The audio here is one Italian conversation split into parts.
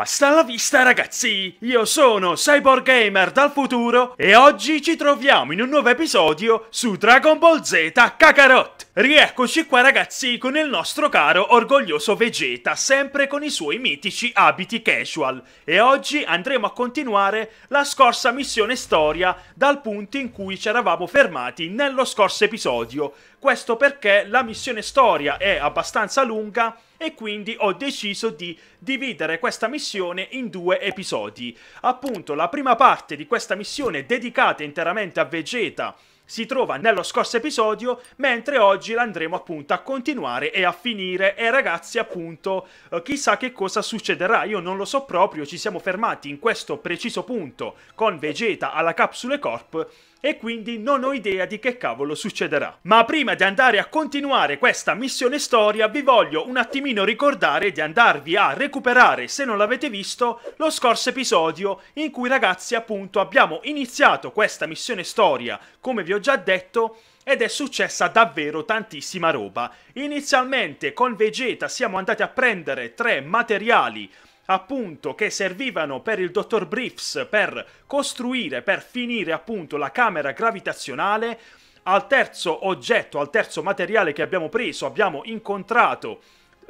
Hasta la vista ragazzi! Io sono Cyborg Gamer dal futuro e oggi ci troviamo in un nuovo episodio su Dragon Ball Z Kakarot! Rieccoci qua ragazzi con il nostro caro orgoglioso Vegeta, sempre con i suoi mitici abiti casual. E oggi andremo a continuare la scorsa missione storia dal punto in cui ci eravamo fermati nello scorso episodio, questo perché la missione storia è abbastanza lunga e quindi ho deciso di dividere questa missione in due episodi. Appunto, la prima parte di questa missione dedicata interamente a Vegeta si trova nello scorso episodio, mentre oggi l'andremo appunto a continuare e a finire. E ragazzi, appunto, eh, chissà che cosa succederà, io non lo so proprio, ci siamo fermati in questo preciso punto con Vegeta alla Capsule Corp e quindi non ho idea di che cavolo succederà. Ma prima di andare a continuare questa missione storia vi voglio un attimino ricordare di andarvi a recuperare, se non l'avete visto, lo scorso episodio in cui ragazzi appunto abbiamo iniziato questa missione storia, come vi ho già detto, ed è successa davvero tantissima roba. Inizialmente con Vegeta siamo andati a prendere tre materiali appunto che servivano per il dottor Briefs per costruire, per finire appunto la camera gravitazionale. Al terzo oggetto, al terzo materiale che abbiamo preso, abbiamo incontrato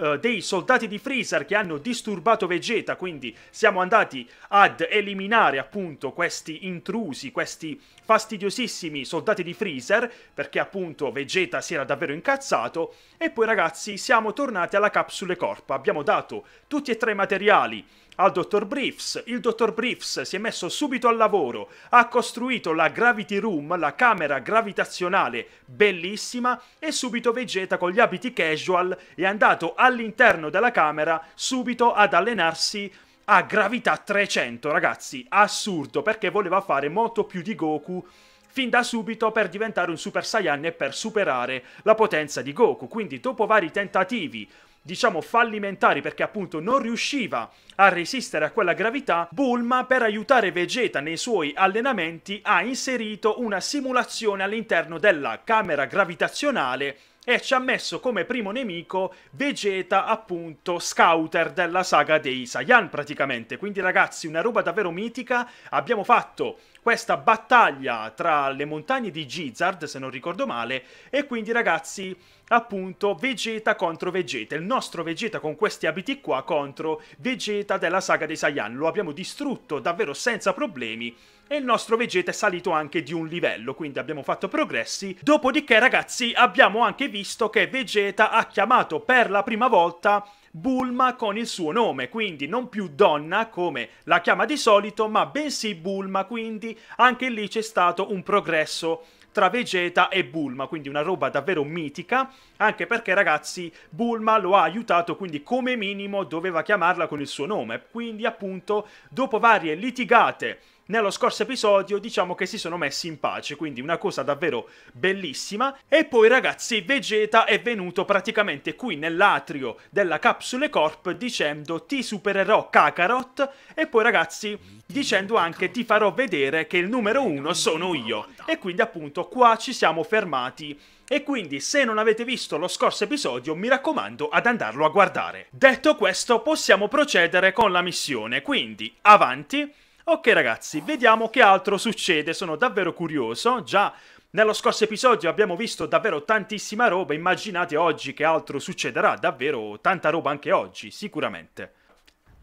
eh, dei soldati di Freezer che hanno disturbato Vegeta, quindi siamo andati ad eliminare appunto questi intrusi, questi fastidiosissimi soldati di Freezer, perché appunto Vegeta si era davvero incazzato, e poi ragazzi siamo tornati alla capsule corpo, abbiamo dato tutti e tre i materiali al dottor Briefs. Il dottor Briefs si è messo subito al lavoro, ha costruito la Gravity Room, la camera gravitazionale bellissima e subito Vegeta con gli abiti casual è andato all'interno della camera subito ad allenarsi a gravità 300, ragazzi, assurdo, perché voleva fare molto più di Goku fin da subito per diventare un Super Saiyan e per superare la potenza di Goku. Quindi dopo vari tentativi diciamo fallimentari perché appunto non riusciva a resistere a quella gravità, Bulma per aiutare Vegeta nei suoi allenamenti ha inserito una simulazione all'interno della camera gravitazionale e ci ha messo come primo nemico Vegeta, appunto, scouter della saga dei Saiyan praticamente. Quindi ragazzi, una roba davvero mitica. Abbiamo fatto questa battaglia tra le montagne di Gizzard, se non ricordo male, e quindi ragazzi appunto Vegeta contro Vegeta, il nostro Vegeta con questi abiti qua contro Vegeta della saga dei Saiyan, lo abbiamo distrutto davvero senza problemi e il nostro Vegeta è salito anche di un livello, quindi abbiamo fatto progressi. Dopodiché ragazzi abbiamo anche visto che Vegeta ha chiamato per la prima volta Bulma con il suo nome, quindi non più donna come la chiama di solito, ma bensì Bulma, quindi anche lì c'è stato un progresso tra Vegeta e Bulma, quindi una roba davvero mitica, anche perché ragazzi Bulma lo ha aiutato, quindi come minimo doveva chiamarla con il suo nome, quindi appunto dopo varie litigate nello scorso episodio diciamo che si sono messi in pace, quindi una cosa davvero bellissima. E poi ragazzi, Vegeta è venuto praticamente qui nell'atrio della Capsule Corp dicendo ti supererò Kakarot e poi ragazzi dicendo anche ti farò vedere che il numero uno sono io. E quindi appunto qua ci siamo fermati. E quindi se non avete visto lo scorso episodio mi raccomando ad andarlo a guardare. Detto questo possiamo procedere con la missione, quindi avanti Ok ragazzi, vediamo che altro succede, sono davvero curioso, già nello scorso episodio abbiamo visto davvero tantissima roba, immaginate oggi che altro succederà, davvero tanta roba anche oggi, sicuramente.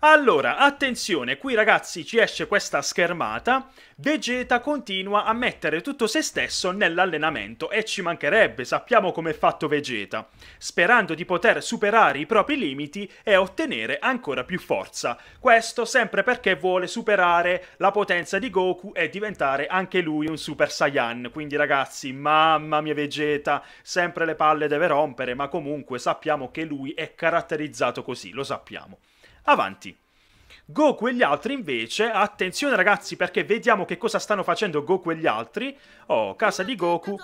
Allora, attenzione, qui ragazzi ci esce questa schermata, Vegeta continua a mettere tutto se stesso nell'allenamento e ci mancherebbe, sappiamo come è fatto Vegeta, sperando di poter superare i propri limiti e ottenere ancora più forza. Questo sempre perché vuole superare la potenza di Goku e diventare anche lui un Super Saiyan. Quindi ragazzi, mamma mia Vegeta, sempre le palle deve rompere, ma comunque sappiamo che lui è caratterizzato così, lo sappiamo avanti. Go e gli altri invece, attenzione ragazzi perché vediamo che cosa stanno facendo Go e gli altri. Oh, casa di Goku.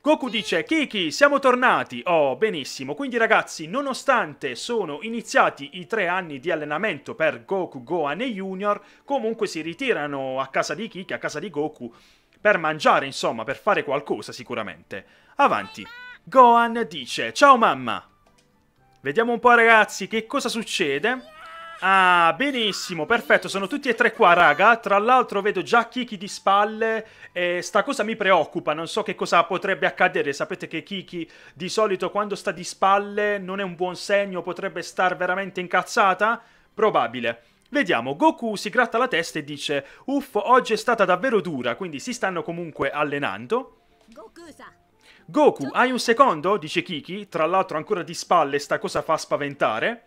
Goku dice Kiki, siamo tornati. Oh, benissimo. Quindi ragazzi, nonostante sono iniziati i tre anni di allenamento per Goku, Gohan e Junior, comunque si ritirano a casa di Kiki, a casa di Goku, per mangiare, insomma, per fare qualcosa sicuramente. Avanti. Gohan dice, ciao mamma. Vediamo un po' ragazzi che cosa succede. Ah, benissimo, perfetto, sono tutti e tre qua, raga. Tra l'altro vedo già Kiki di spalle e sta cosa mi preoccupa, non so che cosa potrebbe accadere. Sapete che Kiki di solito quando sta di spalle non è un buon segno, potrebbe star veramente incazzata? Probabile. Vediamo, Goku si gratta la testa e dice Uff, oggi è stata davvero dura, quindi si stanno comunque allenando. Goku, hai un secondo? dice Kiki, tra l'altro ancora di spalle, sta cosa fa spaventare.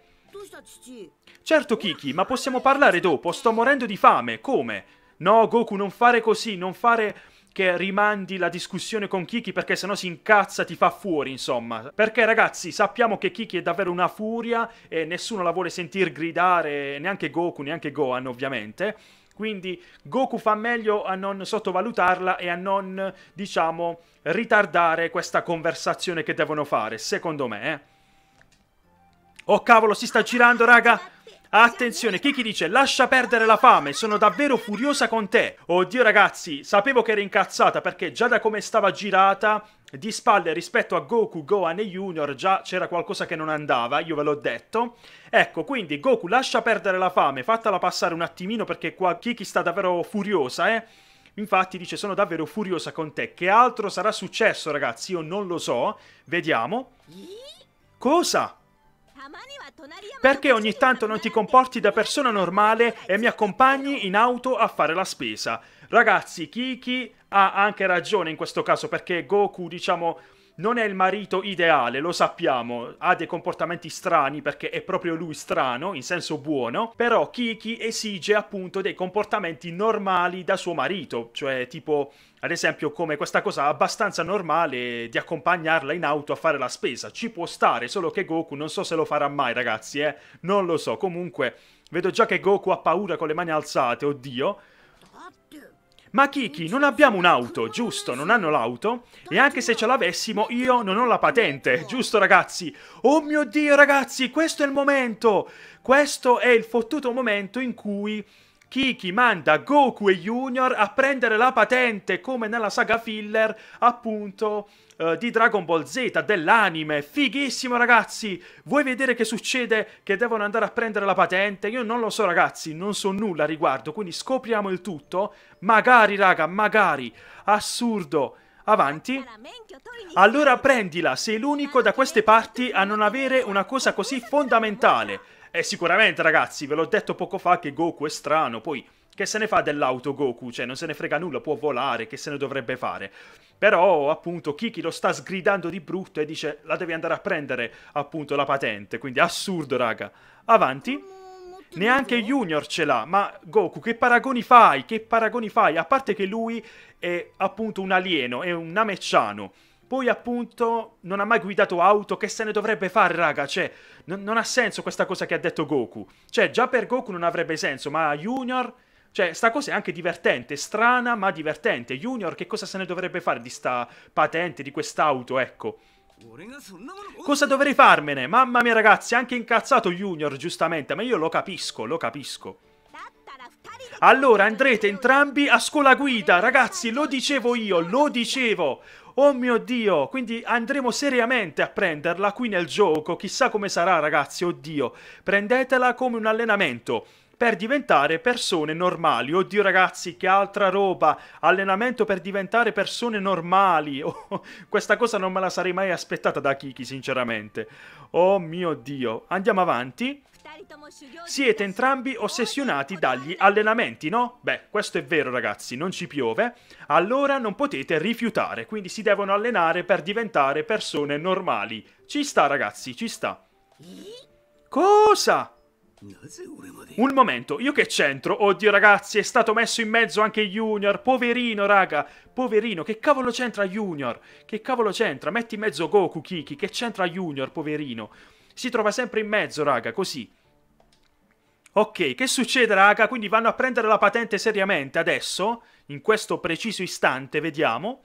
Certo Kiki, ma possiamo parlare dopo, sto morendo di fame, come? No Goku, non fare così, non fare che rimandi la discussione con Kiki perché sennò si incazza, ti fa fuori, insomma. Perché ragazzi, sappiamo che Kiki è davvero una furia e nessuno la vuole sentir gridare, neanche Goku, neanche Gohan ovviamente. Quindi Goku fa meglio a non sottovalutarla e a non, diciamo, ritardare questa conversazione che devono fare, secondo me. Eh? Oh cavolo, si sta girando, raga! Attenzione, Kiki dice lascia perdere la fame, sono davvero furiosa con te. Oddio ragazzi, sapevo che era incazzata perché già da come stava girata di spalle rispetto a Goku, Gohan e Junior già c'era qualcosa che non andava, io ve l'ho detto. Ecco, quindi Goku lascia perdere la fame, fatela passare un attimino perché qua Kiki sta davvero furiosa, eh. Infatti dice sono davvero furiosa con te. Che altro sarà successo ragazzi? Io non lo so. Vediamo. Cosa? Cosa? Perché ogni tanto non ti comporti da persona normale e mi accompagni in auto a fare la spesa? Ragazzi, Kiki ha anche ragione in questo caso perché Goku, diciamo non è il marito ideale, lo sappiamo, ha dei comportamenti strani perché è proprio lui strano, in senso buono, però Kiki esige appunto dei comportamenti normali da suo marito, cioè tipo ad esempio come questa cosa abbastanza normale di accompagnarla in auto a fare la spesa, ci può stare, solo che Goku non so se lo farà mai ragazzi, eh, non lo so, comunque vedo già che Goku ha paura con le mani alzate, oddio. Ma Kiki, non abbiamo un'auto, giusto? Non hanno l'auto? E anche se ce l'avessimo, io non ho la patente, giusto ragazzi? Oh mio Dio ragazzi, questo è il momento! Questo è il fottuto momento in cui Kiki manda Goku e Junior a prendere la patente come nella saga filler appunto eh, di Dragon Ball Z, dell'anime, fighissimo ragazzi, vuoi vedere che succede che devono andare a prendere la patente? Io non lo so ragazzi, non so nulla a riguardo, quindi scopriamo il tutto, magari raga, magari, assurdo, avanti. Allora prendila, sei l'unico da queste parti a non avere una cosa così fondamentale, e eh, sicuramente, ragazzi, ve l'ho detto poco fa che Goku è strano, poi che se ne fa dell'auto Goku? Cioè, non se ne frega nulla, può volare, che se ne dovrebbe fare? Però, appunto, Kiki lo sta sgridando di brutto e dice la devi andare a prendere, appunto, la patente. Quindi, assurdo, raga. Avanti. Neanche Junior ce l'ha, ma Goku, che paragoni fai? Che paragoni fai? A parte che lui è, appunto, un alieno, è un namecciano. Poi appunto non ha mai guidato auto, che se ne dovrebbe fare raga, cioè non, non ha senso questa cosa che ha detto Goku. Cioè già per Goku non avrebbe senso, ma Junior, cioè sta cosa è anche divertente, strana ma divertente. Junior che cosa se ne dovrebbe fare di sta patente, di quest'auto, ecco. Cosa dovrei farmene? Mamma mia ragazzi, anche incazzato Junior giustamente, ma io lo capisco, lo capisco. Allora andrete entrambi a scuola guida, ragazzi, lo dicevo io, lo dicevo. Oh mio Dio, quindi andremo seriamente a prenderla qui nel gioco. Chissà come sarà, ragazzi, oddio. Prendetela come un allenamento per diventare persone normali. Oddio ragazzi, che altra roba! Allenamento per diventare persone normali. Oh, questa cosa non me la sarei mai aspettata da Kiki, sinceramente. Oh mio Dio. Andiamo avanti. Siete entrambi ossessionati dagli allenamenti, no? Beh, questo è vero ragazzi, non ci piove, allora non potete rifiutare, quindi si devono allenare per diventare persone normali. Ci sta ragazzi, ci sta. Cosa? Un momento, io che c'entro? Oddio ragazzi, è stato messo in mezzo anche Junior, poverino raga, poverino, che cavolo c'entra Junior? Che cavolo c'entra? Metti in mezzo Goku, Kiki, che c'entra Junior, poverino? Si trova sempre in mezzo raga, così. Ok, che succede raga? Quindi vanno a prendere la patente seriamente adesso, in questo preciso istante, vediamo.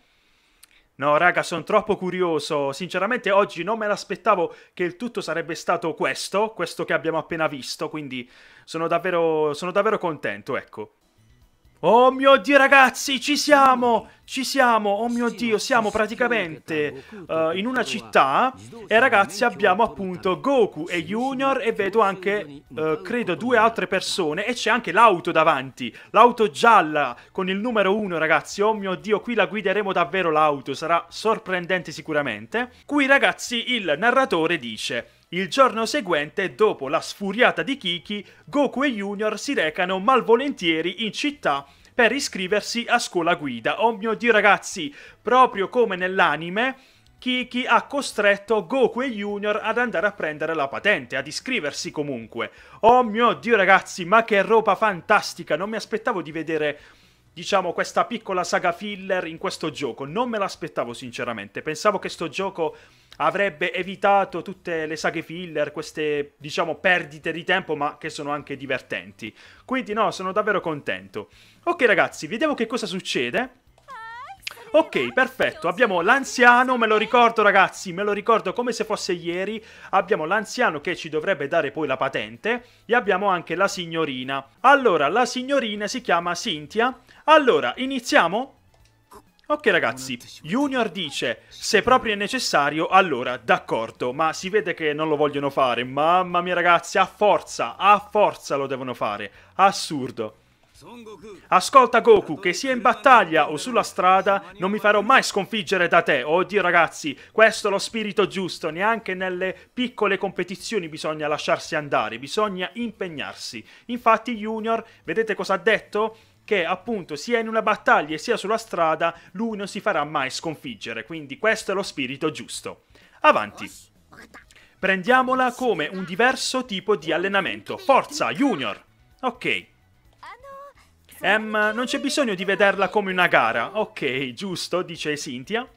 No raga, sono troppo curioso, sinceramente oggi non me l'aspettavo che il tutto sarebbe stato questo, questo che abbiamo appena visto, quindi sono davvero, sono davvero contento, ecco. Oh mio Dio ragazzi, ci siamo! Ci siamo, oh mio Dio, siamo praticamente uh, in una città e ragazzi abbiamo appunto Goku e Junior e vedo anche, uh, credo, due altre persone e c'è anche l'auto davanti, l'auto gialla con il numero uno ragazzi, oh mio Dio, qui la guideremo davvero l'auto, sarà sorprendente sicuramente. Qui ragazzi il narratore dice... Il giorno seguente, dopo la sfuriata di Kiki, Goku e Junior si recano malvolentieri in città per iscriversi a scuola guida. Oh mio dio ragazzi, proprio come nell'anime, Kiki ha costretto Goku e Junior ad andare a prendere la patente, ad iscriversi comunque. Oh mio dio ragazzi, ma che roba fantastica, non mi aspettavo di vedere diciamo, questa piccola saga filler in questo gioco. Non me l'aspettavo, sinceramente. Pensavo che questo gioco avrebbe evitato tutte le saghe filler, queste, diciamo, perdite di tempo, ma che sono anche divertenti. Quindi, no, sono davvero contento. Ok, ragazzi, vediamo che cosa succede. Ok, perfetto, abbiamo l'anziano, me lo ricordo ragazzi, me lo ricordo come se fosse ieri, abbiamo l'anziano che ci dovrebbe dare poi la patente e abbiamo anche la signorina. Allora, la signorina si chiama Cynthia, allora, iniziamo? Ok ragazzi, Junior dice, se proprio è necessario, allora, d'accordo, ma si vede che non lo vogliono fare. Mamma mia ragazzi, a forza, a forza lo devono fare. Assurdo. Ascolta Goku, che sia in battaglia o sulla strada, non mi farò mai sconfiggere da te. Oddio ragazzi, questo è lo spirito giusto, neanche nelle piccole competizioni bisogna lasciarsi andare, bisogna impegnarsi. Infatti Junior, vedete cosa ha detto? che appunto sia in una battaglia sia sulla strada lui non si farà mai sconfiggere, quindi questo è lo spirito giusto. Avanti. Prendiamola come un diverso tipo di allenamento. Forza, Junior! Ok. Em, non c'è bisogno di vederla come una gara. Ok, giusto, dice Cynthia.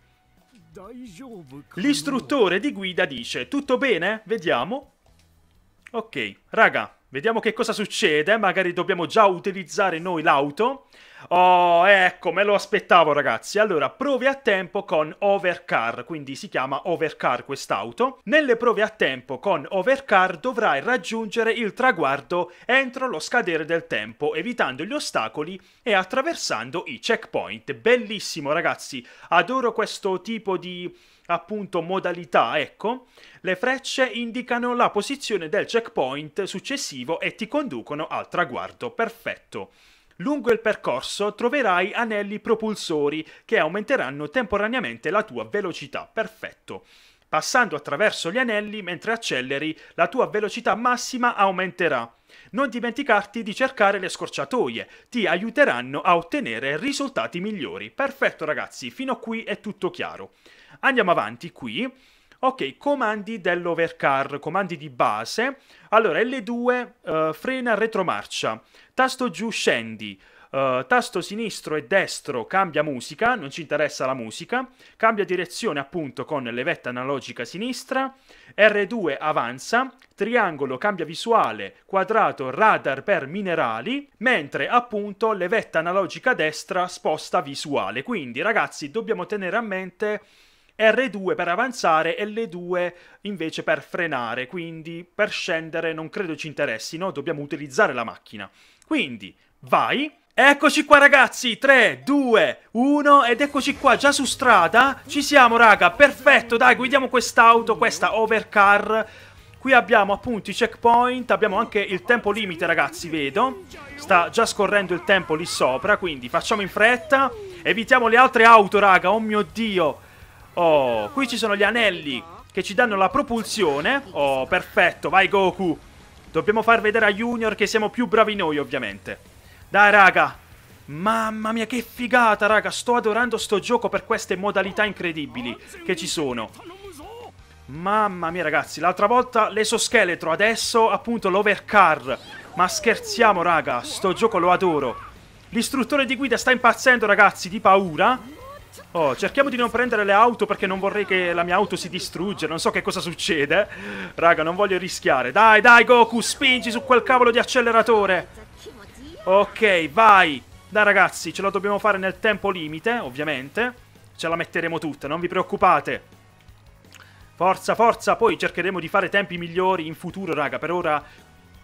L'istruttore di guida dice, tutto bene? Vediamo. Ok, raga, Vediamo che cosa succede, magari dobbiamo già utilizzare noi l'auto. Oh, ecco, me lo aspettavo ragazzi. Allora, prove a tempo con overcar, quindi si chiama overcar quest'auto. Nelle prove a tempo con overcar dovrai raggiungere il traguardo entro lo scadere del tempo, evitando gli ostacoli e attraversando i checkpoint. Bellissimo ragazzi, adoro questo tipo di appunto modalità, ecco, le frecce indicano la posizione del checkpoint successivo e ti conducono al traguardo perfetto. Lungo il percorso troverai anelli propulsori che aumenteranno temporaneamente la tua velocità. Perfetto. Passando attraverso gli anelli mentre acceleri, la tua velocità massima aumenterà. Non dimenticarti di cercare le scorciatoie, ti aiuteranno a ottenere risultati migliori. Perfetto ragazzi, fino a qui è tutto chiaro. Andiamo avanti qui. Ok, comandi dell'overcar, comandi di base. Allora, L2 uh, eh, frena retromarcia, tasto giù scendi, uh, tasto sinistro e destro cambia musica, non ci interessa la musica, cambia direzione appunto con levetta analogica sinistra, R2 avanza, triangolo cambia visuale, quadrato radar per minerali, mentre appunto levetta analogica destra sposta visuale. Quindi ragazzi dobbiamo tenere a mente R2 per avanzare e L2 invece per frenare, quindi per scendere non credo ci interessi, no? Dobbiamo utilizzare la macchina. Quindi, vai... Eccoci qua ragazzi, 3, 2, 1 ed eccoci qua già su strada, ci siamo raga, perfetto, dai guidiamo quest'auto, questa overcar, qui abbiamo appunto i checkpoint, abbiamo anche il tempo limite ragazzi, vedo, sta già scorrendo il tempo lì sopra, quindi facciamo in fretta, evitiamo le altre auto raga, oh mio dio, Oh, qui ci sono gli anelli che ci danno la propulsione. Oh, perfetto, vai Goku. Dobbiamo far vedere a Junior che siamo più bravi noi, ovviamente. Dai, raga. Mamma mia, che figata, raga. Sto adorando sto gioco per queste modalità incredibili che ci sono. Mamma mia, ragazzi. L'altra volta l'esoscheletro, adesso appunto l'overcar. Ma scherziamo, raga. Sto gioco lo adoro. L'istruttore di guida sta impazzendo, ragazzi, di paura. Oh, cerchiamo di non prendere le auto perché non vorrei che la mia auto si distrugge. Non so che cosa succede. Raga, non voglio rischiare. Dai, dai, Goku, spingi su quel cavolo di acceleratore. Ok, vai. Dai, ragazzi, ce la dobbiamo fare nel tempo limite, ovviamente. Ce la metteremo tutta, non vi preoccupate. Forza, forza. Poi cercheremo di fare tempi migliori in futuro, raga. Per ora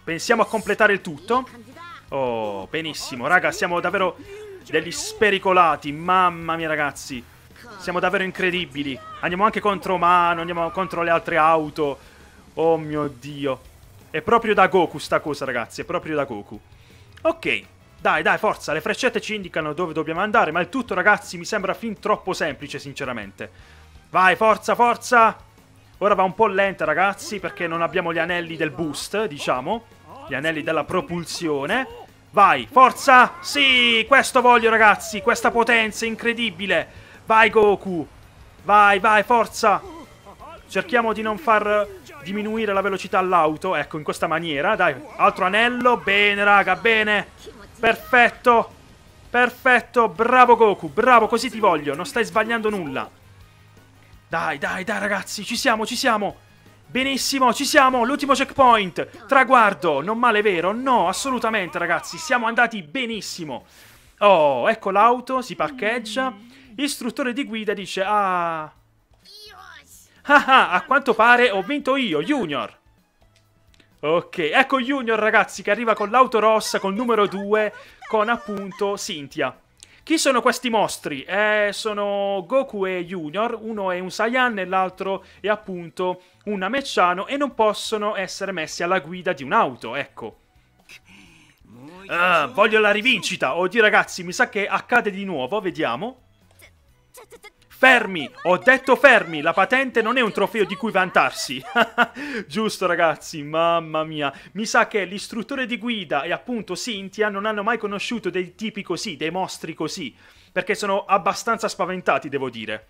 pensiamo a completare il tutto. Oh, benissimo. Raga, siamo davvero degli spericolati. Mamma mia, ragazzi. Siamo davvero incredibili. Andiamo anche contro mano, andiamo contro le altre auto. Oh mio Dio. È proprio da Goku sta cosa, ragazzi. È proprio da Goku. Ok. Dai, dai, forza. Le freccette ci indicano dove dobbiamo andare, ma il tutto, ragazzi, mi sembra fin troppo semplice, sinceramente. Vai, forza, forza. Ora va un po' lenta, ragazzi, perché non abbiamo gli anelli del boost, diciamo. Gli anelli della propulsione. Vai, forza! Sì, questo voglio ragazzi, questa potenza incredibile. Vai Goku. Vai, vai, forza. Cerchiamo di non far diminuire la velocità all'auto, ecco, in questa maniera. Dai, altro anello. Bene, raga, bene. Perfetto. Perfetto, bravo Goku, bravo, così ti voglio. Non stai sbagliando nulla. Dai, dai, dai ragazzi, ci siamo, ci siamo. Benissimo, ci siamo, l'ultimo checkpoint, traguardo, non male vero? No, assolutamente ragazzi, siamo andati benissimo. Oh, ecco l'auto, si parcheggia, istruttore di guida dice, ah... Ah, ah a quanto pare ho vinto io, Junior. Ok, ecco Junior ragazzi che arriva con l'auto rossa, col numero 2, con appunto Cynthia. Chi sono questi mostri? Eh, sono Goku e Junior, uno è un Saiyan e l'altro è appunto un Nameciano e non possono essere messi alla guida di un'auto, ecco. Ah, voglio la rivincita! Oddio ragazzi, mi sa che accade di nuovo, vediamo. Fermi! Ho detto fermi! La patente non è un trofeo di cui vantarsi! Giusto ragazzi, mamma mia! Mi sa che l'istruttore di guida e appunto Cynthia non hanno mai conosciuto dei tipi così, dei mostri così, perché sono abbastanza spaventati, devo dire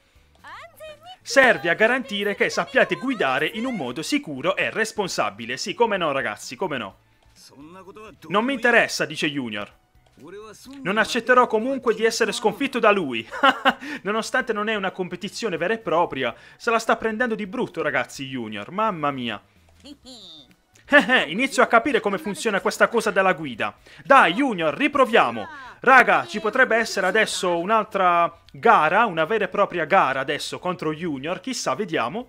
serve a garantire che sappiate guidare in un modo sicuro e responsabile. Sì, come no, ragazzi, come no. Non mi interessa, dice Junior. Non accetterò comunque di essere sconfitto da lui. Nonostante non è una competizione vera e propria, se la sta prendendo di brutto, ragazzi, Junior. Mamma mia. Eh, eh, inizio a capire come funziona questa cosa della guida. Dai, Junior, riproviamo. Raga, ci potrebbe essere adesso un'altra gara, una vera e propria gara adesso contro Junior. Chissà, vediamo.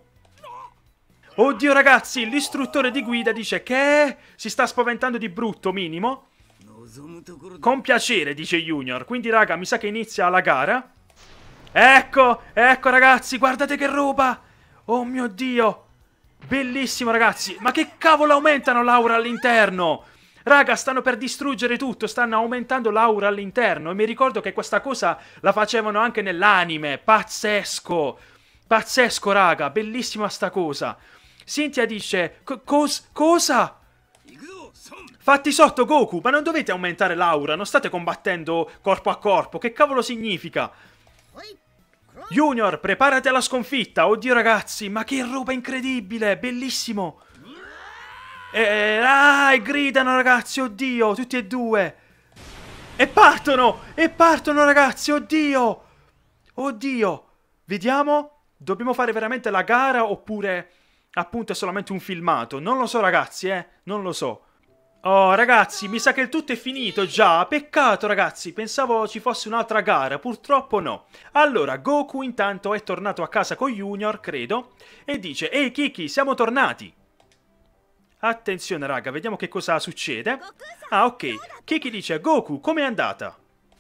Oddio, ragazzi, l'istruttore di guida dice che si sta spaventando di brutto, minimo. Con piacere, dice Junior. Quindi, raga, mi sa che inizia la gara. Ecco, ecco, ragazzi, guardate che roba! Oh mio Dio! Bellissimo, ragazzi! Ma che cavolo aumentano l'aura all'interno? Raga, stanno per distruggere tutto, stanno aumentando l'aura all'interno. E mi ricordo che questa cosa la facevano anche nell'anime. Pazzesco! Pazzesco, raga! Bellissima sta cosa! Sintia dice, cos cosa? Fatti sotto, Goku, ma non dovete aumentare l'aura, non state combattendo corpo a corpo, che cavolo significa? Junior, preparati alla sconfitta, oddio ragazzi, ma che roba incredibile, bellissimo! E, ah, e eh, gridano ragazzi, oddio, tutti e due! E partono, e partono ragazzi, oddio! Oddio, vediamo, dobbiamo fare veramente la gara oppure appunto è solamente un filmato, non lo so ragazzi, eh, non lo so. Oh ragazzi, mi sa che il tutto è finito già, peccato ragazzi, pensavo ci fosse un'altra gara, purtroppo no. Allora, Goku intanto è tornato a casa con Junior, credo, e dice Ehi Kiki, siamo tornati! Attenzione raga, vediamo che cosa succede. Ah ok, Kiki dice Goku, com'è andata?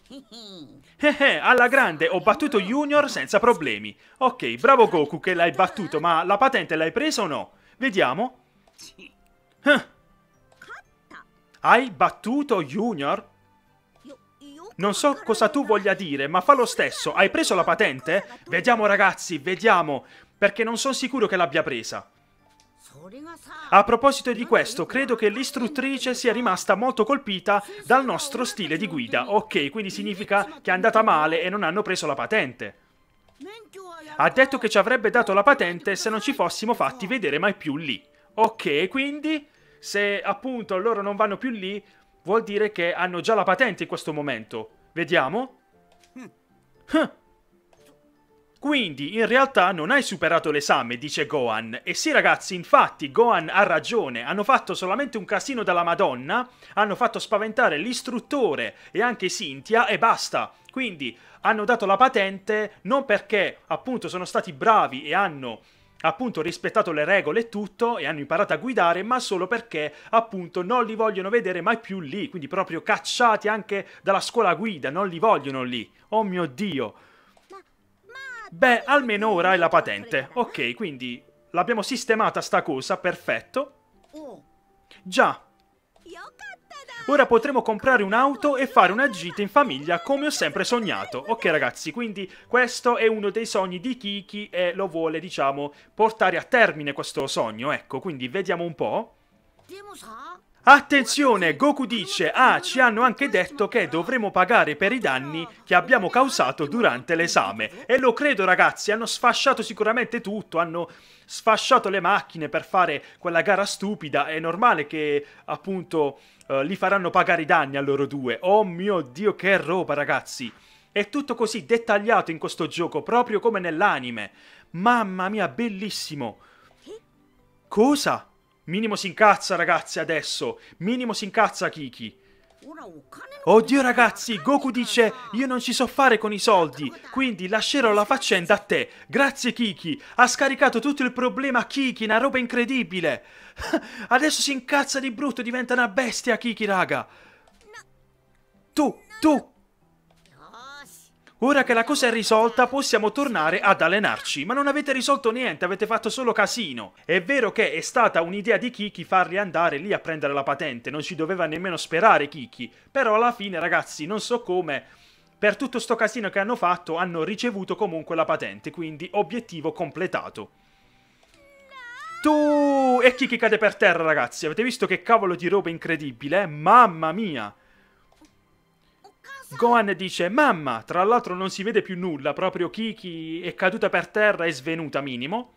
Eh, eh alla grande, ho battuto Junior senza problemi. Ok, bravo Goku che l'hai battuto, ma la patente l'hai presa o no? Vediamo. Eh. Hai battuto Junior? Non so cosa tu voglia dire, ma fa lo stesso. Hai preso la patente? Vediamo ragazzi, vediamo, perché non sono sicuro che l'abbia presa. A proposito di questo, credo che l'istruttrice sia rimasta molto colpita dal nostro stile di guida. Ok, quindi significa che è andata male e non hanno preso la patente. Ha detto che ci avrebbe dato la patente se non ci fossimo fatti vedere mai più lì. Ok, quindi se appunto loro non vanno più lì, vuol dire che hanno già la patente in questo momento. Vediamo. Hm. Huh. Quindi, in realtà non hai superato l'esame, dice Gohan. E sì ragazzi, infatti, Gohan ha ragione, hanno fatto solamente un casino dalla Madonna, hanno fatto spaventare l'istruttore e anche Cynthia e basta. Quindi hanno dato la patente non perché appunto sono stati bravi e hanno appunto rispettato le regole e tutto e hanno imparato a guidare, ma solo perché appunto non li vogliono vedere mai più lì, quindi proprio cacciati anche dalla scuola guida, non li vogliono lì. Oh mio Dio. Beh, almeno ora è la patente. Ok, quindi l'abbiamo sistemata sta cosa, perfetto. Oh. Già, Ora potremo comprare un'auto e fare una gita in famiglia come ho sempre sognato. Ok ragazzi, quindi questo è uno dei sogni di Kiki e lo vuole, diciamo, portare a termine questo sogno. Ecco, quindi vediamo un po'. Attenzione, Goku dice, ah, ci hanno anche detto che dovremo pagare per i danni che abbiamo causato durante l'esame. E lo credo ragazzi, hanno sfasciato sicuramente tutto, hanno sfasciato le macchine per fare quella gara stupida, è normale che appunto eh, li faranno pagare i danni a loro due. Oh mio Dio, che roba ragazzi! È tutto così dettagliato in questo gioco, proprio come nell'anime. Mamma mia, bellissimo! Cosa? Minimo si incazza, ragazzi, adesso. Minimo si incazza, Kiki. Oddio ragazzi, Goku dice io non ci so fare con i soldi, quindi lascerò la faccenda a te. Grazie Kiki, ha scaricato tutto il problema Kiki, una roba incredibile. Adesso si incazza di brutto, diventa una bestia Kiki raga. Tu, tu, Ora che la cosa è risolta possiamo tornare ad allenarci, ma non avete risolto niente, avete fatto solo casino. È vero che è stata un'idea di Kiki farli andare lì a prendere la patente, non ci doveva nemmeno sperare Kiki, però alla fine ragazzi non so come, per tutto sto casino che hanno fatto hanno ricevuto comunque la patente, quindi obiettivo completato. Tu! E Kiki cade per terra ragazzi, avete visto che cavolo di roba incredibile, eh? Mamma mia! Gohan dice mamma, tra l'altro non si vede più nulla, proprio Kiki è caduta per terra e svenuta minimo.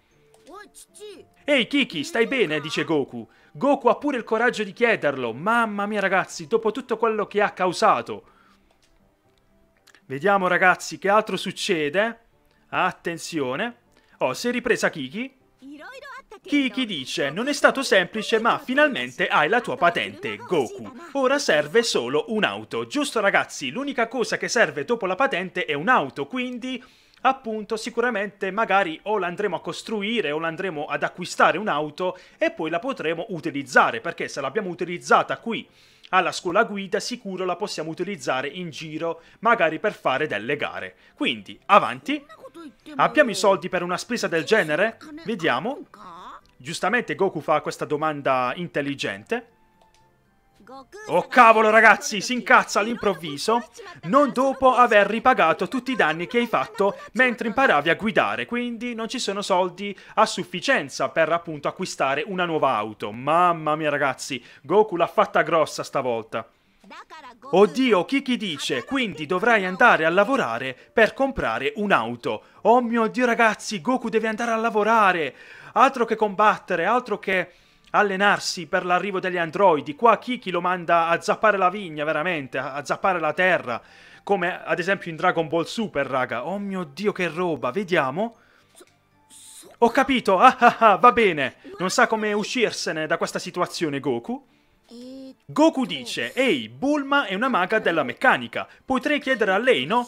Ehi Kiki, stai bene? dice Goku. Goku ha pure il coraggio di chiederlo. Mamma mia ragazzi, dopo tutto quello che ha causato. Vediamo ragazzi che altro succede. Attenzione. Oh, si è ripresa Kiki. Kiki dice, non è stato semplice ma finalmente hai la tua patente, Goku. Ora serve solo un'auto. Giusto ragazzi, l'unica cosa che serve dopo la patente è un'auto, quindi appunto sicuramente magari o la a costruire o l'andremo ad acquistare un'auto e poi la potremo utilizzare perché se l'abbiamo utilizzata qui alla scuola guida sicuro la possiamo utilizzare in giro magari per fare delle gare quindi avanti abbiamo i soldi per una spesa del genere vediamo Giustamente Goku fa questa domanda intelligente. Oh cavolo ragazzi, si incazza all'improvviso, non dopo aver ripagato tutti i danni che hai fatto mentre imparavi a guidare, quindi non ci sono soldi a sufficienza per appunto acquistare una nuova auto. Mamma mia ragazzi, Goku l'ha fatta grossa stavolta. Oddio, Kiki dice, quindi dovrai andare a lavorare per comprare un'auto. Oh mio Dio ragazzi, Goku deve andare a lavorare altro che combattere, altro che allenarsi per l'arrivo degli androidi. Qua Kiki lo manda a zappare la vigna, veramente, a zappare la terra, come ad esempio in Dragon Ball Super, raga. Oh mio Dio, che roba, vediamo. Ho capito, ah ah ah, va bene. Non sa come uscirsene da questa situazione Goku. Goku dice, ehi, Bulma è una maga della meccanica, potrei chiedere a lei, no?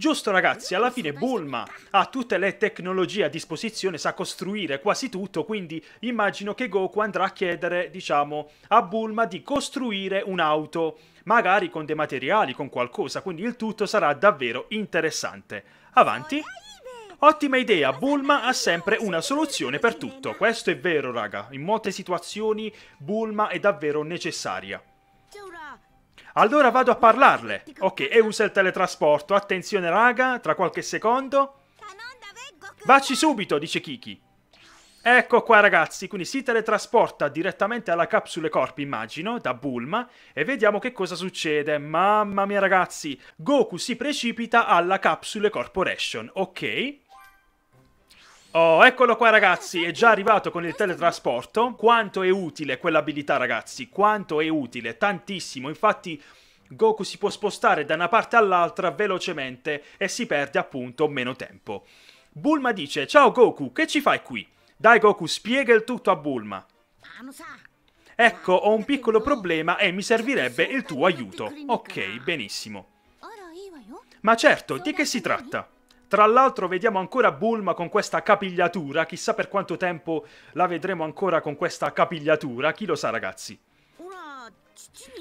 Giusto ragazzi, alla fine Bulma ha tutte le tecnologie a disposizione, sa costruire quasi tutto, quindi immagino che Goku andrà a chiedere, diciamo, a Bulma di costruire un'auto, magari con dei materiali, con qualcosa, quindi il tutto sarà davvero interessante. Avanti. Ottima idea, Bulma ha sempre una soluzione per tutto, questo è vero raga, in molte situazioni Bulma è davvero necessaria. Allora vado a parlarle. Ok, e usa il teletrasporto. Attenzione raga, tra qualche secondo. Vacci subito, dice Kiki. Ecco qua ragazzi, quindi si teletrasporta direttamente alla capsule corpi, immagino, da Bulma, e vediamo che cosa succede. Mamma mia ragazzi, Goku si precipita alla capsule corporation, ok? Oh, eccolo qua ragazzi, è già arrivato con il teletrasporto. Quanto è utile quell'abilità ragazzi, quanto è utile, tantissimo. Infatti Goku si può spostare da una parte all'altra velocemente e si perde appunto meno tempo. Bulma dice, ciao Goku, che ci fai qui? Dai Goku, spiega il tutto a Bulma. Ecco, ho un piccolo problema e mi servirebbe il tuo aiuto. Ok, benissimo. Ma certo, di che si tratta? Tra l'altro vediamo ancora Bulma con questa capigliatura, chissà per quanto tempo la vedremo ancora con questa capigliatura, chi lo sa ragazzi.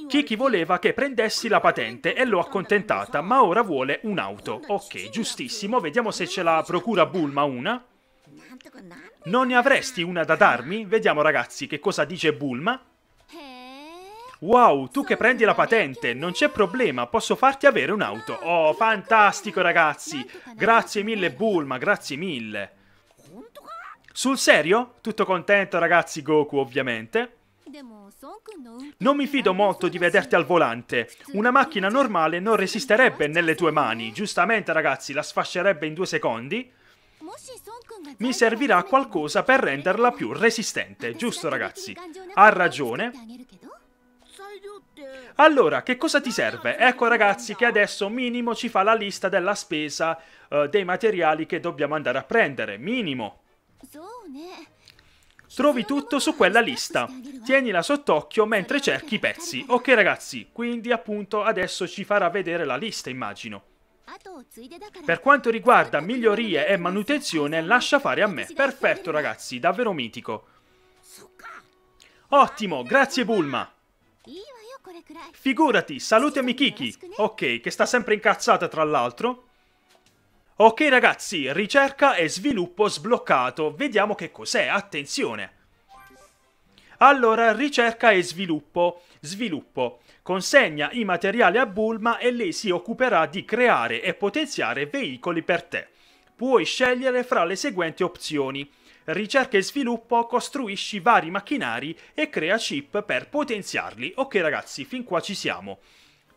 Kiki voleva che prendessi la patente e l'ho accontentata, ma ora vuole un'auto. Ok, giustissimo, vediamo se ce la procura Bulma una. Non ne avresti una da darmi? Vediamo ragazzi che cosa dice Bulma. Wow, tu che prendi la patente, non c'è problema, posso farti avere un'auto. Oh, fantastico ragazzi. Grazie mille Bulma, grazie mille. Sul serio? Tutto contento ragazzi Goku ovviamente. Non mi fido molto di vederti al volante. Una macchina normale non resisterebbe nelle tue mani. Giustamente, ragazzi, la sfascerebbe in due secondi. Mi servirà qualcosa per renderla più resistente, giusto ragazzi? Ha ragione. Allora, che cosa ti serve? Ecco ragazzi che adesso Minimo ci fa la lista della spesa uh, dei materiali che dobbiamo andare a prendere. Minimo! Trovi tutto su quella lista. Tienila sott'occhio mentre cerchi i pezzi. Ok ragazzi, quindi appunto adesso ci farà vedere la lista immagino. Per quanto riguarda migliorie e manutenzione, lascia fare a me. Perfetto ragazzi, davvero mitico. Ottimo, grazie Bulma. Figurati, saluti a Mikiki. Ok, che sta sempre incazzata tra l'altro. Ok ragazzi, ricerca e sviluppo sbloccato. Vediamo che cos'è, attenzione. Allora, ricerca e sviluppo. Sviluppo. Consegna i materiali a Bulma e lei si occuperà di creare e potenziare veicoli per te. Puoi scegliere fra le seguenti opzioni ricerca e sviluppo, costruisci vari macchinari e crea chip per potenziarli. Ok ragazzi, fin qua ci siamo.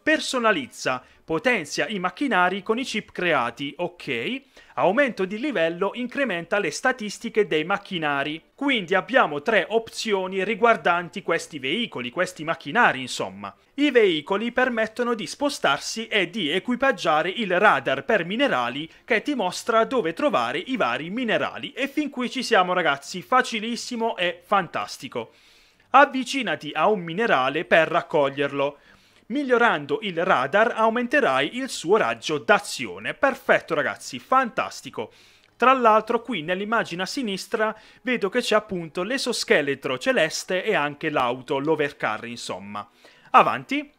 Personalizza, potenzia i macchinari con i chip creati, ok. Aumento di livello incrementa le statistiche dei macchinari. Quindi abbiamo tre opzioni riguardanti questi veicoli, questi macchinari insomma. I veicoli permettono di spostarsi e di equipaggiare il radar per minerali che ti mostra dove trovare i vari minerali. E fin qui ci siamo ragazzi, facilissimo e fantastico. Avvicinati a un minerale per raccoglierlo. Migliorando il radar aumenterai il suo raggio d'azione. Perfetto ragazzi, fantastico. Tra l'altro qui nell'immagine a sinistra vedo che c'è appunto l'esoscheletro celeste e anche l'auto, l'overcar insomma. Avanti.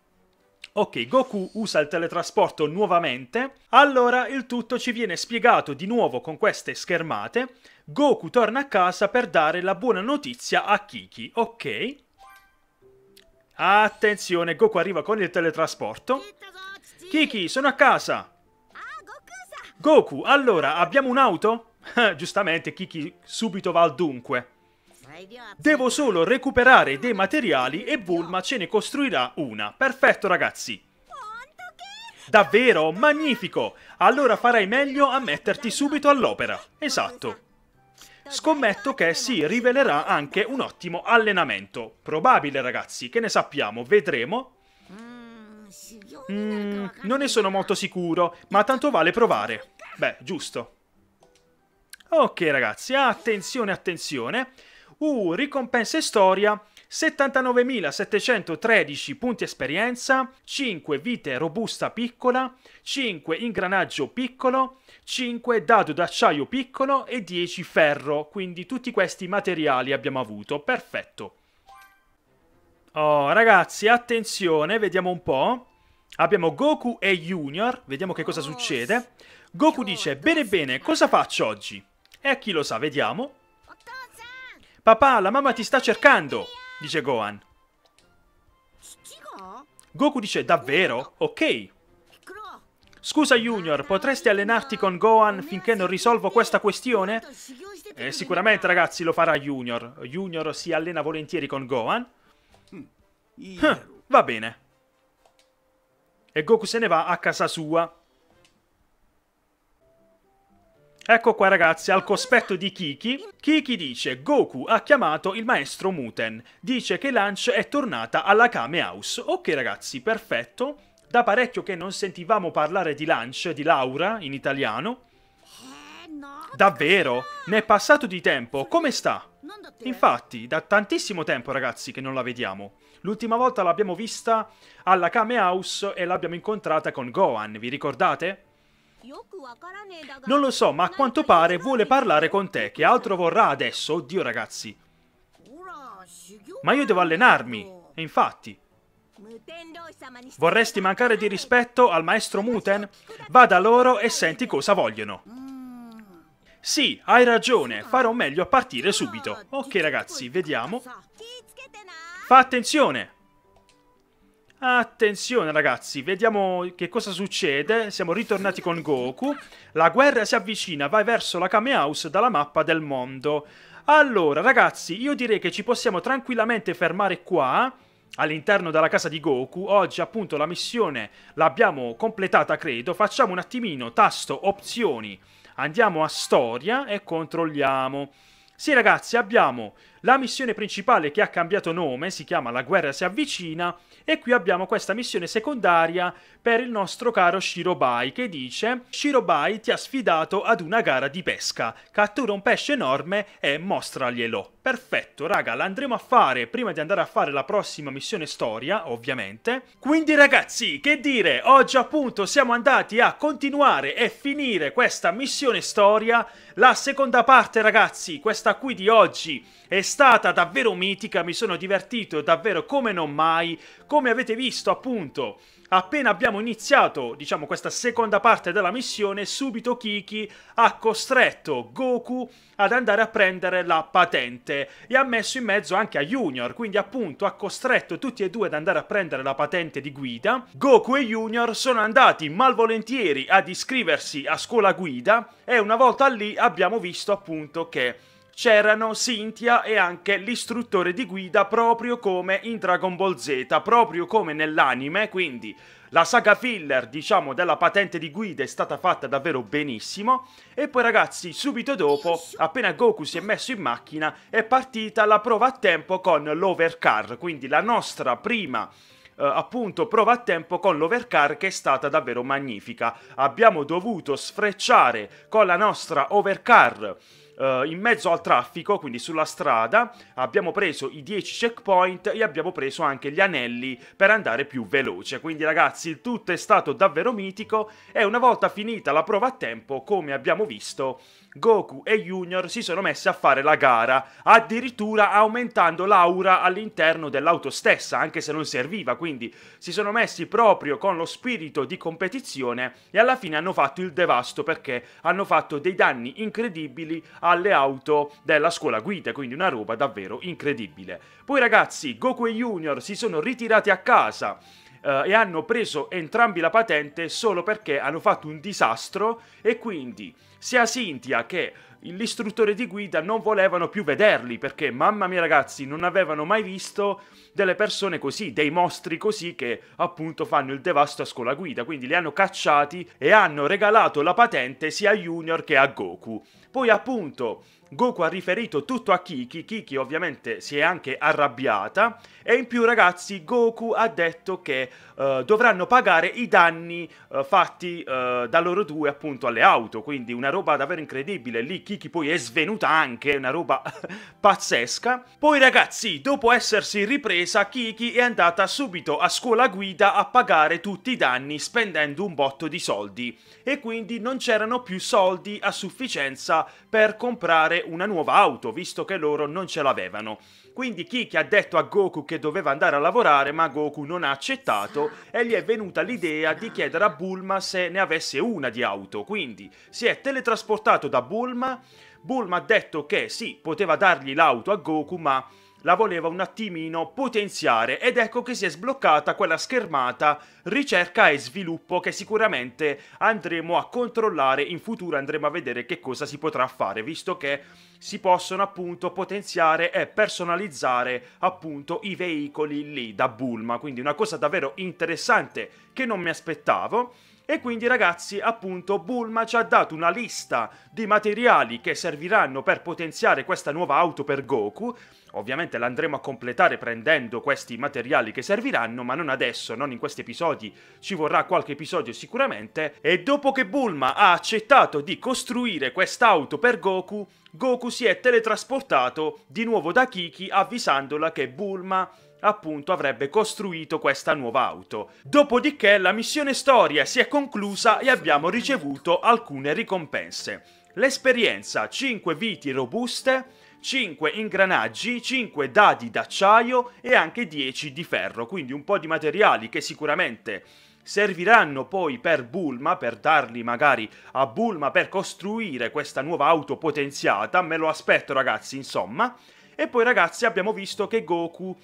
Ok, Goku usa il teletrasporto nuovamente. Allora il tutto ci viene spiegato di nuovo con queste schermate. Goku torna a casa per dare la buona notizia a Kiki, ok? Attenzione, Goku arriva con il teletrasporto. Kiki, sono a casa! Goku, allora, abbiamo un'auto? Giustamente, Kiki subito va al dunque. Devo solo recuperare dei materiali e Bulma ce ne costruirà una. Perfetto, ragazzi! Davvero? Magnifico! Allora farai meglio a metterti subito all'opera. Esatto. Scommetto che si rivelerà anche un ottimo allenamento. Probabile, ragazzi, che ne sappiamo, vedremo. Mm, non ne sono molto sicuro, ma tanto vale provare. Beh, giusto. Ok, ragazzi, attenzione, attenzione. Uh, e storia 79.713 punti esperienza, 5 vite robusta piccola, 5 ingranaggio piccolo, 5 dado d'acciaio piccolo e 10 ferro, quindi tutti questi materiali abbiamo avuto, perfetto. Oh, ragazzi, attenzione, vediamo un po'. Abbiamo Goku e Junior, vediamo che cosa succede. Goku dice, bene bene, cosa faccio oggi? E a chi lo sa, vediamo. Papà, la mamma ti sta cercando! dice Gohan. Goku dice davvero? Ok. Scusa Junior, potresti allenarti con Gohan finché non risolvo questa questione? Eh, sicuramente ragazzi lo farà Junior. Junior si allena volentieri con Gohan. Hm, huh, va bene. E Goku se ne va a casa sua. Ecco qua ragazzi, al cospetto di Kiki, Kiki dice Goku ha chiamato il maestro Muten, dice che Lunch è tornata alla Kame House. Ok ragazzi, perfetto, da parecchio che non sentivamo parlare di Lunch, di Laura in italiano. Davvero, ne è passato di tempo, come sta? Infatti, da tantissimo tempo ragazzi che non la vediamo. L'ultima volta l'abbiamo vista alla Kame House e l'abbiamo incontrata con Gohan, vi ricordate? Non lo so, ma a quanto pare vuole parlare con te. Che altro vorrà adesso? Oddio, ragazzi. Ma io devo allenarmi. E infatti... Vorresti mancare di rispetto al maestro Muten? Vada loro e senti cosa vogliono. Sì, hai ragione, farò meglio a partire subito. Ok ragazzi, vediamo. Fa attenzione! Attenzione ragazzi, vediamo che cosa succede. Siamo ritornati con Goku. La guerra si avvicina, vai verso la Kame House dalla mappa del mondo. Allora ragazzi, io direi che ci possiamo tranquillamente fermare qua, all'interno della casa di Goku. Oggi appunto la missione l'abbiamo completata credo. Facciamo un attimino tasto opzioni, andiamo a storia e controlliamo. Sì ragazzi, abbiamo la missione principale che ha cambiato nome si chiama La guerra si avvicina e qui abbiamo questa missione secondaria per il nostro caro Shirobai che dice Shirobai ti ha sfidato ad una gara di pesca, cattura un pesce enorme e mostraglielo. Perfetto raga, l'andremo a fare prima di andare a fare la prossima missione storia ovviamente. Quindi ragazzi che dire, oggi appunto siamo andati a continuare e finire questa missione storia, la seconda parte ragazzi, questa qui di oggi è stata davvero mitica, mi sono divertito davvero come non mai, come avete visto appunto. Appena abbiamo iniziato, diciamo, questa seconda parte della missione, subito Kiki ha costretto Goku ad andare a prendere la patente e ha messo in mezzo anche a Junior, quindi appunto ha costretto tutti e due ad andare a prendere la patente di guida. Goku e Junior sono andati malvolentieri ad iscriversi a scuola guida e una volta lì abbiamo visto appunto che c'erano Cynthia e anche l'istruttore di guida proprio come in Dragon Ball Z, proprio come nell'anime, quindi la saga filler, diciamo, della patente di guida è stata fatta davvero benissimo e poi ragazzi, subito dopo, appena Goku si è messo in macchina, è partita la prova a tempo con l'overcar, quindi la nostra prima Uh, appunto prova a tempo con l'overcar che è stata davvero magnifica. Abbiamo dovuto sfrecciare con la nostra overcar eh, in mezzo al traffico, quindi sulla strada, abbiamo preso i 10 checkpoint e abbiamo preso anche gli anelli per andare più veloce. Quindi ragazzi, il tutto è stato davvero mitico e una volta finita la prova a tempo, come abbiamo visto, Goku e Junior si sono messi a fare la gara, addirittura aumentando l'aura all'interno dell'auto stessa, anche se non serviva, quindi si sono messi proprio con lo spirito di competizione e alla fine hanno fatto il devasto perché hanno fatto dei danni incredibili alle auto della scuola guida, quindi una roba davvero incredibile. Poi ragazzi, Goku e Junior si sono ritirati a casa Uh, e hanno preso entrambi la patente solo perché hanno fatto un disastro e quindi sia Cynthia che l'istruttore di guida non volevano più vederli perché, mamma mia ragazzi, non avevano mai visto delle persone così, dei mostri così che appunto fanno il devasto a scuola guida, quindi li hanno cacciati e hanno regalato la patente sia a Junior che a Goku. Poi appunto Goku ha riferito tutto a Kiki, Kiki ovviamente si è anche arrabbiata e in più ragazzi Goku ha detto che eh, dovranno pagare i danni eh, fatti eh, da loro due appunto alle auto, quindi una roba davvero incredibile. Lì Kiki poi è svenuta anche, una roba pazzesca. Poi ragazzi, dopo essersi ripresa, Kiki è andata subito a scuola guida a pagare tutti i danni spendendo un botto di soldi. E quindi non c'erano più soldi a sufficienza per comprare una nuova auto, visto che loro non ce l'avevano. Quindi Kiki ha detto a Goku che doveva andare a lavorare, ma Goku non ha accettato e gli è venuta l'idea di chiedere a Bulma se ne avesse una di auto. Quindi si è teletrasportato da Bulma. Bulma ha detto che sì, poteva dargli l'auto a Goku, ma la voleva un attimino potenziare ed ecco che si è sbloccata quella schermata ricerca e sviluppo che sicuramente andremo a controllare in futuro, andremo a vedere che cosa si potrà fare, visto che si possono appunto potenziare e personalizzare appunto i veicoli lì da Bulma, quindi una cosa davvero interessante che non mi aspettavo. E quindi ragazzi, appunto, Bulma ci ha dato una lista di materiali che serviranno per potenziare questa nuova auto per Goku. Ovviamente l'andremo a completare prendendo questi materiali che serviranno, ma non adesso, non in questi episodi, ci vorrà qualche episodio sicuramente. E dopo che Bulma ha accettato di costruire quest'auto per Goku, Goku si è teletrasportato di nuovo da Kiki avvisandola che Bulma appunto avrebbe costruito questa nuova auto. Dopodiché la missione storia si è conclusa e abbiamo ricevuto alcune ricompense. L'esperienza 5 viti robuste, 5 ingranaggi, 5 dadi d'acciaio e anche 10 di ferro, quindi un po' di materiali che sicuramente serviranno poi per Bulma, per darli magari a Bulma per costruire questa nuova auto potenziata, me lo aspetto ragazzi insomma. E poi ragazzi abbiamo visto che Goku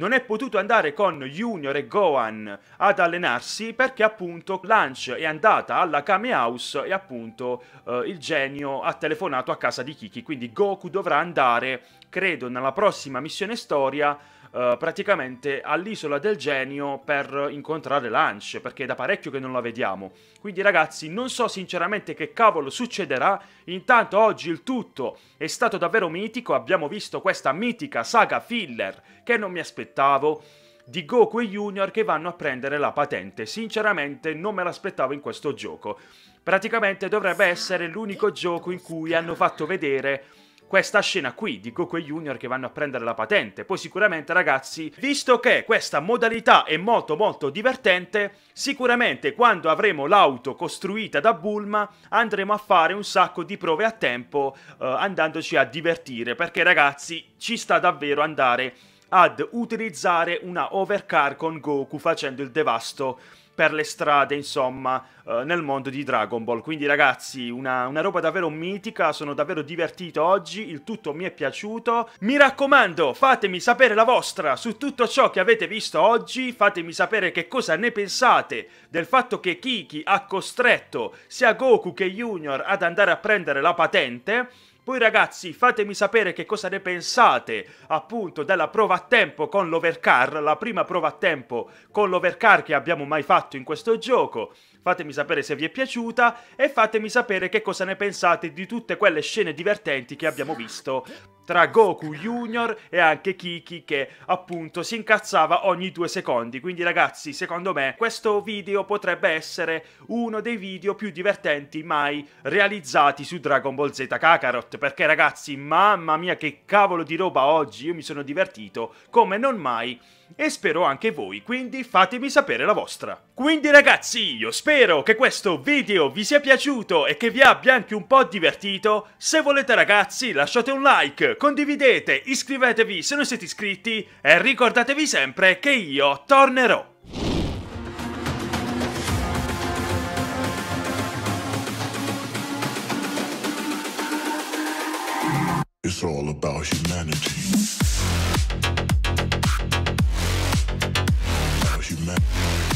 non è potuto andare con Junior e Gohan ad allenarsi perché appunto Lunch è andata alla Kame House e appunto eh, il genio ha telefonato a casa di Kiki, quindi Goku dovrà andare, credo, nella prossima missione storia eh, praticamente all'isola del genio per incontrare Lunch, perché è da parecchio che non la vediamo. Quindi ragazzi, non so sinceramente che cavolo succederà, intanto oggi il tutto è stato davvero mitico, abbiamo visto questa mitica saga filler che non mi aspettavo di Goku e Junior che vanno a prendere la patente. Sinceramente non me l'aspettavo in questo gioco. Praticamente dovrebbe essere l'unico gioco in cui hanno fatto vedere questa scena qui di Goku e Junior che vanno a prendere la patente. Poi sicuramente ragazzi, visto che questa modalità è molto molto divertente, sicuramente quando avremo l'auto costruita da Bulma andremo a fare un sacco di prove a tempo eh, andandoci a divertire perché ragazzi ci sta davvero andare ad utilizzare una overcar con Goku facendo il devasto per le strade, insomma, eh, nel mondo di Dragon Ball. Quindi ragazzi, una, una roba davvero mitica, sono davvero divertito oggi, il tutto mi è piaciuto. Mi raccomando, fatemi sapere la vostra su tutto ciò che avete visto oggi, fatemi sapere che cosa ne pensate del fatto che Kiki ha costretto sia Goku che Junior ad andare a prendere la patente. Poi ragazzi fatemi sapere che cosa ne pensate appunto della prova a tempo con l'overcar, la prima prova a tempo con l'overcar che abbiamo mai fatto in questo gioco. Fatemi sapere se vi è piaciuta e fatemi sapere che cosa ne pensate di tutte quelle scene divertenti che abbiamo visto tra Goku Junior e anche Kiki che appunto si incazzava ogni due secondi. Quindi ragazzi, secondo me questo video potrebbe essere uno dei video più divertenti mai realizzati su Dragon Ball Z Kakarot. Perché ragazzi, mamma mia che cavolo di roba oggi, io mi sono divertito come non mai e spero anche voi, quindi fatemi sapere la vostra. Quindi ragazzi, io spero che questo video vi sia piaciuto e che vi abbia anche un po' divertito. Se volete ragazzi lasciate un like, condividete, iscrivetevi se non siete iscritti e ricordatevi sempre che io tornerò. It's all about humanity. man.